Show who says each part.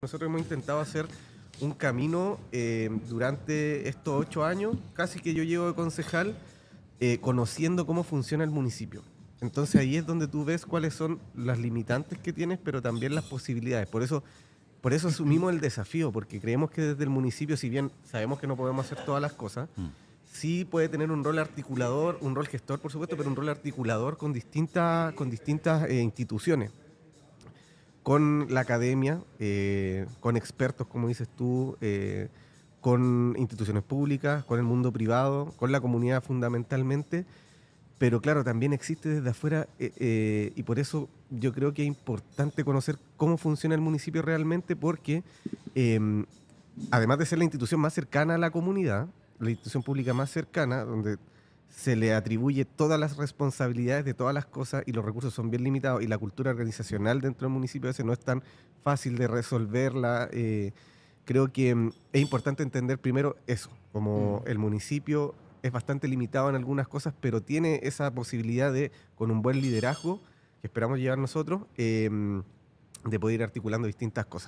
Speaker 1: Nosotros hemos intentado hacer un camino eh, durante estos ocho años, casi que yo llevo de concejal, eh, conociendo cómo funciona el municipio. Entonces ahí es donde tú ves cuáles son las limitantes que tienes, pero también las posibilidades. Por eso, por eso asumimos el desafío, porque creemos que desde el municipio, si bien sabemos que no podemos hacer todas las cosas, mm. sí puede tener un rol articulador, un rol gestor, por supuesto, pero un rol articulador con, distintas con distintas eh, instituciones con la academia, eh, con expertos, como dices tú, eh, con instituciones públicas, con el mundo privado, con la comunidad fundamentalmente, pero claro, también existe desde afuera eh, y por eso yo creo que es importante conocer cómo funciona el municipio realmente porque em, además de ser la institución más cercana a la comunidad, la institución pública más cercana, donde se le atribuye todas las responsabilidades de todas las cosas y los recursos son bien limitados y la cultura organizacional dentro del municipio ese no es tan fácil de resolverla. Eh, creo que mm, es importante entender primero eso, como mm. el municipio es bastante limitado en algunas cosas, pero tiene esa posibilidad de, con un buen liderazgo, que esperamos llevar nosotros, eh, mm, de poder ir articulando distintas cosas.